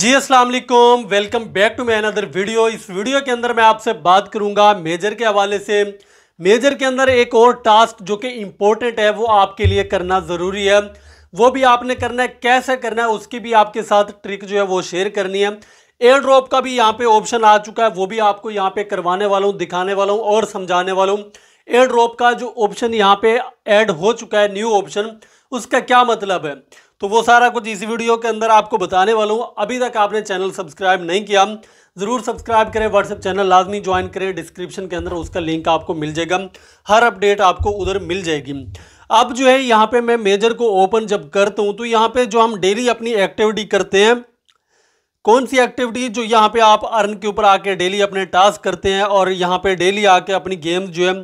जी असलम welcome back to my another video इस वीडियो के अंदर मैं आपसे बात करूंगा मेजर के हवाले से मेजर के अंदर एक और टास्क जो कि इम्पोर्टेंट है वो आपके लिए करना ज़रूरी है वो भी आपने करना है कैसे करना है उसकी भी आपके साथ ट्रिक जो है वो शेयर करनी है एयर ड्रॉप का भी यहाँ पे ऑप्शन आ चुका है वो भी आपको यहाँ पे करवाने वाला हूँ दिखाने वाला हूँ और समझाने वाला हूँ एयर ड्रॉप का जो ऑप्शन यहाँ पे ऐड हो चुका है न्यू ऑप्शन उसका क्या मतलब है तो वो सारा कुछ इसी वीडियो के अंदर आपको बताने वाला हूँ अभी तक आपने चैनल सब्सक्राइब नहीं किया ज़रूर सब्सक्राइब करें व्हाट्सएप चैनल लाजमी ज्वाइन करें डिस्क्रिप्शन के अंदर उसका लिंक आपको मिल जाएगा हर अपडेट आपको उधर मिल जाएगी अब जो है यहाँ पे मैं मेजर को ओपन जब करता हूँ तो यहाँ पे जो हम डेली अपनी एक्टिविटी करते हैं कौन सी एक्टिविटी जो यहाँ पे आप अर्न के ऊपर आके डेली अपने टास्क करते हैं और यहाँ पे डेली आके अपनी गेम्स जो है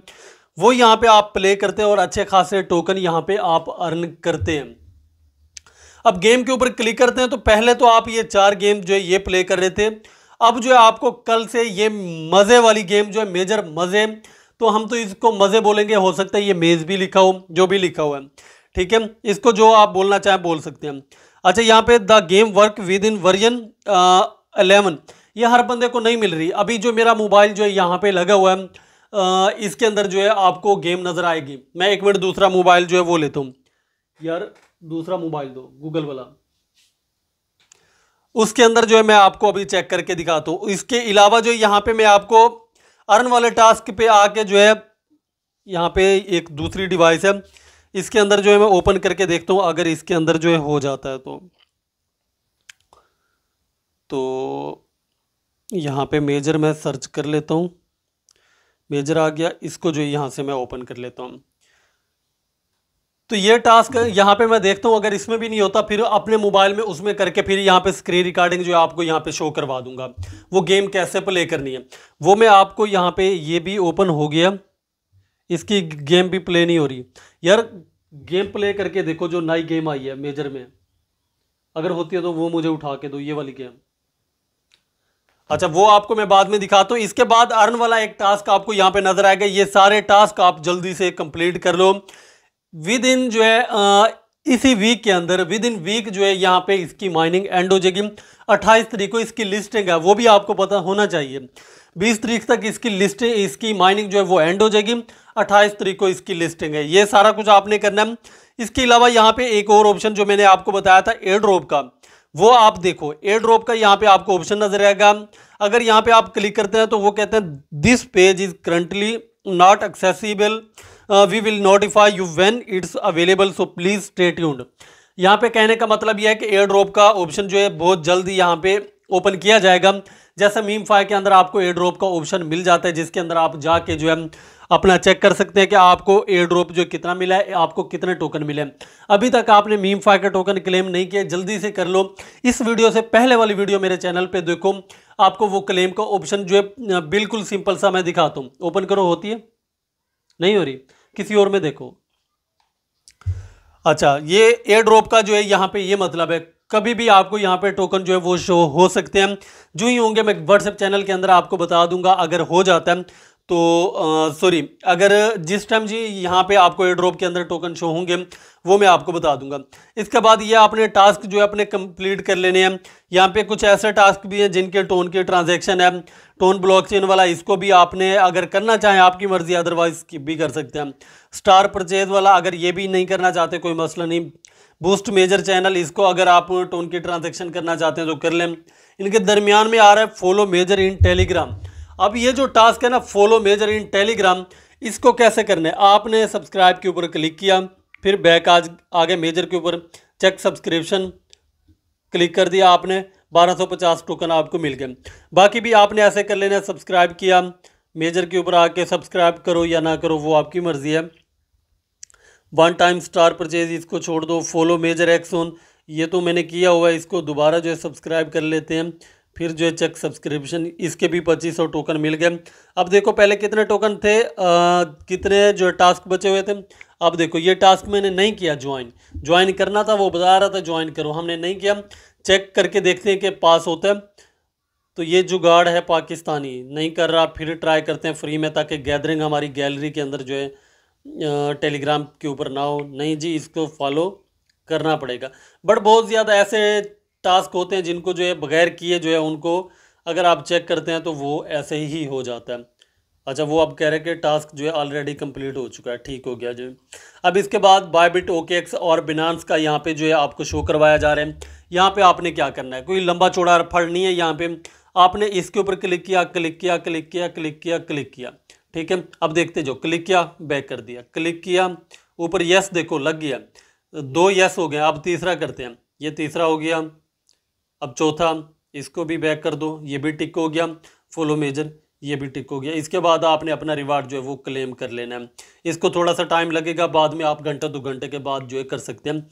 वो यहाँ पे आप प्ले करते हैं और अच्छे खासे टोकन यहाँ पे आप अर्न करते हैं अब गेम के ऊपर क्लिक करते हैं तो पहले तो आप ये चार गेम जो है ये प्ले कर रहे थे अब जो है आपको कल से ये मज़े वाली गेम जो है मेजर मज़े तो हम तो इसको मज़े बोलेंगे हो सकता है ये मेज़ भी लिखा हो जो भी लिखा हुआ है ठीक है इसको जो आप बोलना चाहें बोल सकते हैं अच्छा यहाँ पे the game work with in version eleven ये हर बंदे को नहीं मिल रही अभी जो मेरा मोबाइल जो है यहाँ पे लगा हुआ है आ, इसके अंदर जो है आपको गेम नज़र आएगी मैं एक मिनट दूसरा मोबाइल जो है वो लेता हूँ यार दूसरा मोबाइल दो गूगल वाला उसके अंदर जो है मैं आपको अभी चेक करके दिखाता हूँ इसके अलावा जो यहाँ पे मैं आपको अर्न वाले टास्क पे आके जो है यहाँ पे एक दूसरी डिवाइस है इसके अंदर जो है मैं ओपन करके देखता हूँ अगर इसके अंदर जो है हो जाता है तो तो यहाँ पे मेजर मैं सर्च कर लेता हूँ मेजर आ गया इसको जो यहाँ से मैं ओपन कर लेता हूँ तो ये टास्क यहाँ पे मैं देखता हूँ अगर इसमें भी नहीं होता फिर अपने मोबाइल में उसमें करके फिर यहाँ पे स्क्रीन रिकॉर्डिंग जो है आपको यहाँ पे शो करवा दूंगा वो गेम कैसे प्ले करनी है वो मैं आपको यहाँ पे ये भी ओपन हो गया इसकी गेम भी प्ले नहीं हो रही यार गेम प्ले करके देखो जो नई गेम आई है मेजर में अगर होती है तो वो मुझे उठा के दो ये वाली गेम अच्छा वो आपको मैं बाद में दिखाता हूँ इसके बाद अर्न वाला एक टास्क आपको यहाँ पे नजर आएगा ये सारे टास्क आप जल्दी से कंप्लीट कर लो विद इन जो है आ, इसी वीक के अंदर विद इन वीक जो है यहाँ पे इसकी माइनिंग एंड हो जाएगी अट्ठाईस तरीक को इसकी लिस्टिंग है वो भी आपको पता होना चाहिए बीस तरीक तक इसकी लिस्टिंग इसकी माइनिंग जो है वो एंड हो जाएगी अट्ठाईस तरीक को इसकी लिस्टिंग है ये सारा कुछ आपने करना है इसके अलावा यहाँ पे एक और ऑप्शन जो मैंने आपको बताया था एयर ड्रॉप का वो आप देखो एयर ड्रॉप का यहाँ पे आपको ऑप्शन नजर आएगा अगर यहाँ पे आप क्लिक करते हैं तो वो कहते हैं this page is currently not accessible uh, we will notify you when it's available so please stay tuned यहाँ पे कहने का मतलब यह है कि एयर ड्रॉप का ऑप्शन जो है बहुत जल्द यहाँ पे ओपन किया जाएगा जैसे मीम फाइव के अंदर आपको एयर ड्रॉप का ऑप्शन मिल जाता है जिसके अंदर आप जाके जो है अपना चेक कर सकते हैं कि आपको एयर ड्रॉप जो कितना मिला है आपको कितने टोकन मिले अभी तक आपने मीम फाइव के टोकन क्लेम नहीं किए जल्दी से कर लो इस वीडियो से पहले वाली वीडियो मेरे चैनल पर देखो आपको वो क्लेम का ऑप्शन जो है बिल्कुल सिंपल सा मैं दिखाता हूँ ओपन करो होती है नहीं हो रही किसी और में देखो अच्छा ये एयर ड्रॉप का जो है यहाँ पे ये मतलब है कभी भी आपको यहाँ पे टोकन जो है वो शो हो सकते हैं जो ही होंगे मैं व्हाट्सएप चैनल के अंदर आपको बता दूंगा अगर हो जाता है तो सॉरी अगर जिस टाइम जी यहाँ पे आपको एयर ड्रॉप के अंदर टोकन शो होंगे वो मैं आपको बता दूंगा इसके बाद ये आपने टास्क जो है अपने कंप्लीट कर लेने हैं यहाँ पे कुछ ऐसे टास्क भी हैं जिनके टोन के ट्रांजैक्शन है टोन ब्लॉकचेन वाला इसको भी आपने अगर करना चाहें आपकी मर्ज़ी अदरवाइज भी कर सकते हैं स्टार परचेज वाला अगर ये भी नहीं करना चाहते कोई मसला नहीं बूस्ट मेजर चैनल इसको अगर आप टोन की ट्रांजेक्शन करना चाहते हैं तो कर लें इनके दरमियान में आ रहा है फॉलो मेजर इन टेलीग्राम अब ये जो टास्क है ना फॉलो मेजर इन टेलीग्राम इसको कैसे करना है आपने सब्सक्राइब के ऊपर क्लिक किया फिर बैक आज आगे मेजर के ऊपर चेक सब्सक्रिप्शन क्लिक कर दिया आपने 1250 टोकन आपको मिल गए बाकी भी आपने ऐसे कर लेना सब्सक्राइब किया मेजर के ऊपर आके सब्सक्राइब करो या ना करो वो आपकी मर्ज़ी है वन टाइम स्टार परचेज इसको छोड़ दो फॉलो मेजर एक्सोन ये तो मैंने किया हुआ है इसको दोबारा जो है सब्सक्राइब कर लेते हैं फिर जो है चेक सब्सक्रिप्शन इसके भी पच्चीस सौ टोकन मिल गए अब देखो पहले कितने टोकन थे आ, कितने जो टास्क बचे हुए थे अब देखो ये टास्क मैंने नहीं किया ज्वाइन ज्वाइन करना था वो बता रहा था ज्वाइन करो हमने नहीं किया चेक करके देखते हैं कि पास होता है तो ये जुगाड़ है पाकिस्तानी नहीं कर रहा फिर ट्राई करते हैं फ्री में ताकि गैदरिंग हमारी गैलरी के अंदर जो है टेलीग्राम के ऊपर ना हो नहीं जी इसको फॉलो करना पड़ेगा बट बहुत ज़्यादा ऐसे टास्क होते हैं जिनको जो है बगैर किए जो है उनको अगर आप चेक करते हैं तो वो ऐसे ही हो जाता है अच्छा वो आप कह रहे हैं कि टास्क जो है ऑलरेडी कंप्लीट हो चुका है ठीक हो गया जो अब इसके बाद बायबिट ओकेक्स और बिनांस का यहाँ पे जो है आपको शो करवाया जा रहा है यहाँ पे आपने क्या करना है कोई लंबा चौड़ा फल नहीं है यहाँ पे आपने इसके ऊपर क्लिक किया क्लिक किया क्लिक किया क्लिक किया क्लिक किया ठीक है अब देखते जो क्लिक किया बैक कर दिया क्लिक किया ऊपर यस देखो लग गया दो यस हो गया अब तीसरा करते हैं ये तीसरा हो गया अब चौथा इसको भी बैक कर दो ये भी टिक हो गया फॉलो मेजर ये भी टिक हो गया इसके बाद आपने अपना रिवार्ड जो है वो क्लेम कर लेना है इसको थोड़ा सा टाइम लगेगा बाद में आप घंटा दो घंटे के बाद जो है कर सकते हैं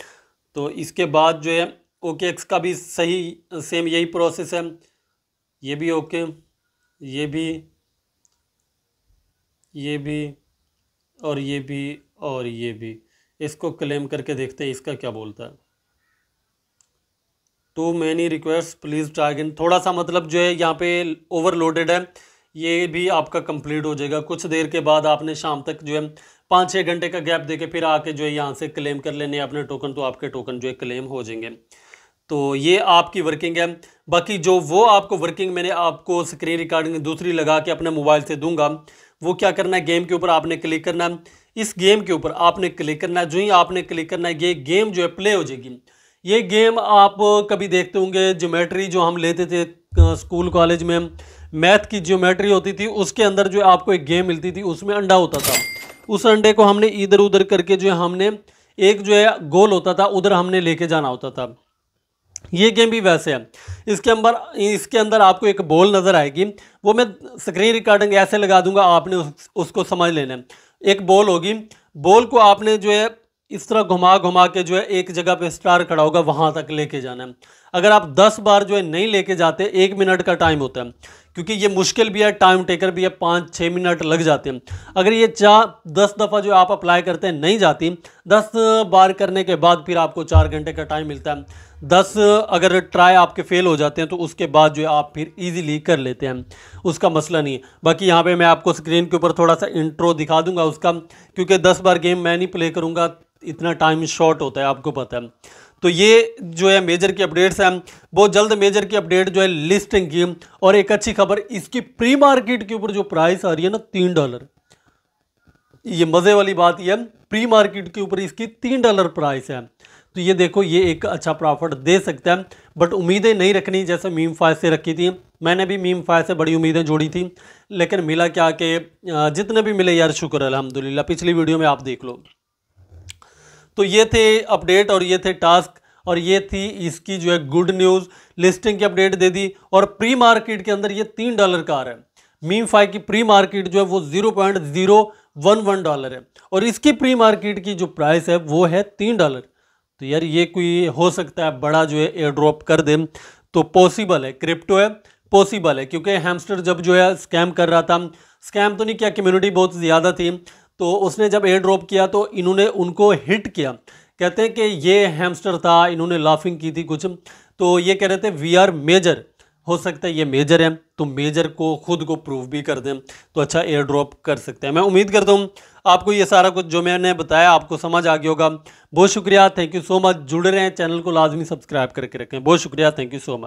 तो इसके बाद जो है ओके एक्स का भी सही सेम यही प्रोसेस है ये भी ओके ये भी ये भी और ये भी और ये भी इसको क्लेम करके देखते हैं इसका क्या बोलता है टू तो many request please try again थोड़ा सा मतलब जो है यहाँ पे ओवरलोडेड है ये भी आपका कंप्लीट हो जाएगा कुछ देर के बाद आपने शाम तक जो है पाँच छः घंटे का गैप देके फिर आके जो है यहाँ से क्लेम कर लेने अपने टोकन तो आपके टोकन जो है क्लेम हो जाएंगे तो ये आपकी वर्किंग है बाकी जो वो आपको वर्किंग मैंने आपको स्क्रीन रिकॉर्डिंग दूसरी लगा के अपने मोबाइल से दूंगा वो क्या करना है गेम के ऊपर आपने क्लिक करना है इस गेम के ऊपर आपने क्लिक करना है जो ही आपने क्लिक करना है ये गेम जो है प्ले हो जाएगी ये गेम आप कभी देखते होंगे ज्योमेट्री जो हम लेते थे स्कूल कॉलेज में मैथ की ज्योमेट्री होती थी उसके अंदर जो आपको एक गेम मिलती थी उसमें अंडा होता था उस अंडे को हमने इधर उधर करके जो है हमने एक जो है गोल होता था उधर हमने लेके जाना होता था ये गेम भी वैसे है इसके अंदर इसके अंदर आपको एक बॉल नज़र आएगी वो मैं स्क्रीन रिकॉर्डिंग ऐसे लगा दूंगा आपने उस, उसको समझ लेना एक बॉल होगी बॉल को आपने जो है इस तरह घुमा घुमा के जो है एक जगह पे स्टार खड़ा होगा वहाँ तक लेके जाना है अगर आप 10 बार जो है नहीं लेके जाते एक मिनट का टाइम होता है क्योंकि ये मुश्किल भी है टाइम टेकर भी है पाँच छः मिनट लग जाते हैं अगर ये चार दस दफ़ा जो आप अप्लाई करते हैं नहीं जाती दस बार करने के बाद फिर आपको चार घंटे का टाइम मिलता है दस अगर ट्राई आपके फेल हो जाते हैं तो उसके बाद जो है आप फिर इजीली कर लेते हैं उसका मसला नहीं है बाकी यहाँ पे मैं आपको स्क्रीन के ऊपर थोड़ा सा इंट्रो दिखा दूंगा उसका क्योंकि दस बार गेम मैं नहीं प्ले करूँगा इतना टाइम शॉर्ट होता है आपको पता है तो ये जो है मेजर की अपडेट्स हैं बहुत जल्द मेजर की अपडेट जो है लिस्टिंग की और एक अच्छी खबर इसकी प्री मार्केट के ऊपर जो प्राइस आ रही है ना तीन डॉलर ये मज़े वाली बात यह प्री मार्केट के ऊपर इसकी तीन डॉलर प्राइस है तो ये देखो ये एक अच्छा प्रॉफिट दे सकता है बट उम्मीदें नहीं रखनी जैसे मीम फाइव से रखी थी मैंने भी मीम फाइव से बड़ी उम्मीदें जोड़ी थी लेकिन मिला क्या कि जितने भी मिले यार शुक्र अलहमदिल्ला पिछली वीडियो में आप देख लो तो ये थे अपडेट और ये थे टास्क और ये थी इसकी जो है गुड न्यूज़ लिस्टिंग की अपडेट दे दी और प्री मार्केट के अंदर ये तीन डॉलर का आ रहा है मीम फाइव की प्री मार्केट जो है वो zero point zero one one dollar है और इसकी प्री मार्केट की जो प्राइस है वो है तीन डॉलर तो यार ये कोई हो सकता है बड़ा जो है एयर ड्रॉप कर दे तो पॉसिबल है क्रिप्टो है पॉसिबल है क्योंकि हैमस्टर जब जो है स्कैम कर रहा था स्कैम तो नहीं किया कम्युनिटी बहुत ज़्यादा थी तो उसने जब एयर ड्रॉप किया तो इन्होंने उनको हिट किया कहते हैं कि ये हैमस्टर था इन्होंने लाफिंग की थी कुछ तो ये कह रहे थे वी आर मेजर हो सकता है ये मेजर है तो मेजर को खुद को प्रूव भी कर दें तो अच्छा एयर ड्रॉप कर सकते हैं मैं उम्मीद करता हूँ आपको ये सारा कुछ जो मैंने बताया आपको समझ आ गया होगा बहुत शुक्रिया थैंक यू सो मच जुड़ रहे हैं चैनल को लाजमी सब्सक्राइब करके रखें बहुत शुक्रिया थैंक यू सो मच